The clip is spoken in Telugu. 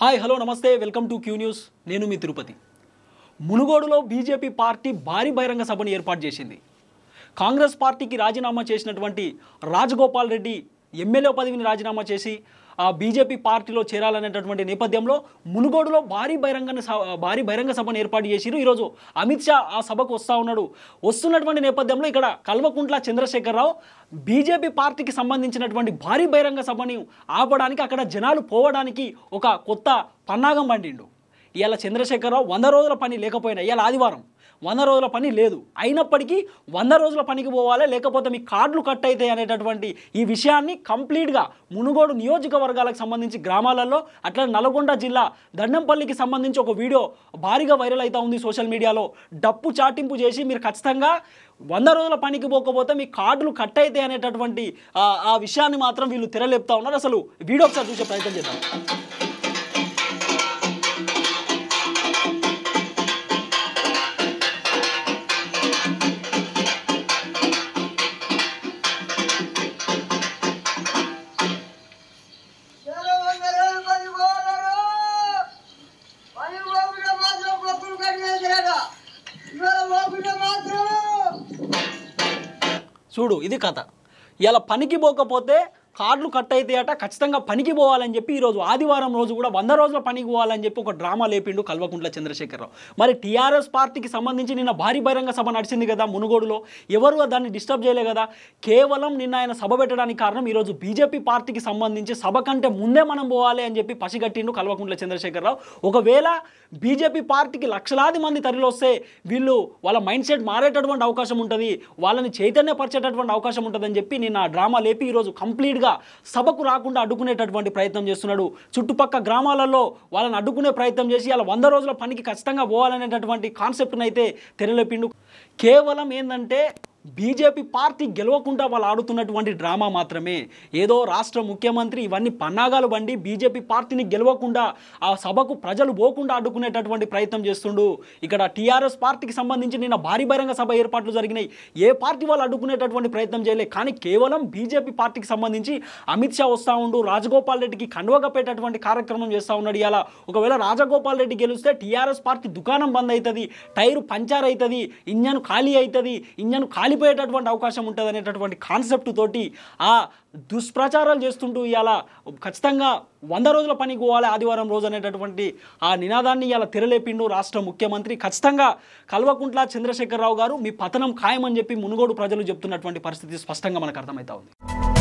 హాయ్ హలో నమస్తే వెల్కమ్ టు క్యూ న్యూస్ నేను మీ తిరుపతి మునుగోడులో బీజేపీ పార్టీ భారీ బహిరంగ సభను ఏర్పాటు చేసింది కాంగ్రెస్ పార్టీకి రాజీనామా చేసినటువంటి రాజగోపాల్ రెడ్డి ఎమ్మెల్యే పదవిని రాజీనామా చేసి ఆ బీజేపీ పార్టీలో చేరాలనేటటువంటి నేపథ్యంలో మునుగోడులో భారీ బహిరంగ భారీ బహిరంగ సభను ఏర్పాటు చేసిరు ఈరోజు అమిత్ షా ఆ సభకు వస్తూ ఉన్నాడు వస్తున్నటువంటి నేపథ్యంలో ఇక్కడ కల్వకుంట్ల చంద్రశేఖరరావు బీజేపీ పార్టీకి సంబంధించినటువంటి భారీ బహిరంగ సభని ఆపడానికి అక్కడ జనాలు పోవడానికి ఒక కొత్త పన్నాగం పండిండు ఇలా చంద్రశేఖరరావు వంద రోజుల పని లేకపోయినా ఇలా ఆదివారం వంద రోజుల పని లేదు అయినప్పటికీ వంద రోజుల పనికి పోవాలి లేకపోతే మీ కార్డులు కట్ అవుతాయి అనేటటువంటి ఈ విషయాన్ని కంప్లీట్గా మునుగోడు నియోజకవర్గాలకు సంబంధించి గ్రామాలలో అట్లా నల్గొండ జిల్లా దండంపల్లికి సంబంధించి ఒక వీడియో భారీగా వైరల్ అవుతూ ఉంది సోషల్ మీడియాలో డప్పు చాటింపు చేసి మీరు ఖచ్చితంగా వంద రోజుల పనికి పోకపోతే మీ కార్డులు కట్ అవుతాయి అనేటటువంటి ఆ విషయాన్ని మాత్రం వీళ్ళు తెరలేపుతా ఉన్నారు అసలు వీడియో ఒకసారి చూసే ప్రయత్నం చేద్దాం చూడు ఇది కథ ఇలా పనికి పోకపోతే కార్డులు కట్ అట ఖచ్చితంగా పనికి పోవాలని చెప్పి ఈరోజు ఆదివారం రోజు కూడా వంద రోజుల పనికి పోవాలని చెప్పి ఒక డ్రామా లేపిండు కల్వకుంట్ల చంద్రశేఖరరావు మరి టీఆర్ఎస్ పార్టీకి సంబంధించి నిన్న భారీ బహిరంగ సభ నడిచింది కదా మునుగోడులో ఎవరు దాన్ని డిస్టర్బ్ చేయలే కదా కేవలం నిన్న ఆయన సభ పెట్టడానికి కారణం ఈరోజు బీజేపీ పార్టీకి సంబంధించి సభ కంటే ముందే మనం పోవాలి అని చెప్పి పసిగట్టిండు కల్వకుంట్ల చంద్రశేఖరరావు ఒకవేళ బీజేపీ పార్టీకి లక్షలాది మంది వస్తే వీళ్ళు వాళ్ళ మైండ్ సెట్ మారేటటువంటి అవకాశం ఉంటుంది వాళ్ళని చైతన్యపరిచేటటువంటి అవకాశం ఉంటుందని చెప్పి నిన్న డ్రామా లేపి ఈరోజు కంప్లీట్గా నేరుగా సభకు రాకుండా అడ్డుకునేటటువంటి ప్రయత్నం చేస్తున్నాడు చుట్టుపక్క గ్రామాలలో వాళ్ళని అడ్డుకునే ప్రయత్నం చేసి అలా వంద రోజుల పనికి ఖచ్చితంగా పోవాలనేటటువంటి కాన్సెప్ట్ని అయితే తెరలేపిండు కేవలం ఏంటంటే బీజేపీ పార్టీ గెలవకుండా వాళ్ళు ఆడుతున్నటువంటి డ్రామా మాత్రమే ఏదో రాష్ట్ర ముఖ్యమంత్రి ఇవన్నీ పన్నాగాలు బండి బీజేపీ పార్టీని గెలవకుండా ఆ సభకు ప్రజలు పోకుండా అడ్డుకునేటటువంటి ప్రయత్నం చేస్తుండు ఇక్కడ టీఆర్ఎస్ పార్టీకి సంబంధించి నిన్న భారీ బహిరంగ సభ ఏర్పాట్లు జరిగినాయి ఏ పార్టీ వాళ్ళు అడ్డుకునేటటువంటి ప్రయత్నం చేయలేదు కానీ కేవలం బీజేపీ పార్టీకి సంబంధించి అమిత్ షా వస్తూ ఉండు రాజగోపాల్ రెడ్డికి కండువగప్పేటటువంటి కార్యక్రమం చేస్తూ ఉన్నాడు ఇలా ఒకవేళ రాజగోపాల్ రెడ్డి గెలిస్తే టీఆర్ఎస్ పార్టీ దుకాణం బంద్ అవుతుంది టైరు పంచర్ అవుతుంది ఇంజన్ ఖాళీ అవుతుంది ఇంజన్ ఖాళీ వెళ్ళిపోయేటటువంటి అవకాశం ఉంటుంది అనేటటువంటి కాన్సెప్ట్ తోటి ఆ దుష్ప్రచారాలు చేస్తుంటూ ఇవాళ ఖచ్చితంగా వంద రోజుల పనికి పోవాలి ఆదివారం రోజు అనేటటువంటి ఆ నినాదాన్ని ఇలా తెరలేపిండు రాష్ట్ర ముఖ్యమంత్రి ఖచ్చితంగా కల్వకుంట్ల చంద్రశేఖరరావు గారు మీ పతనం ఖాయమని చెప్పి మునుగోడు ప్రజలు చెప్తున్నటువంటి పరిస్థితి స్పష్టంగా మనకు అర్థమవుతా ఉంది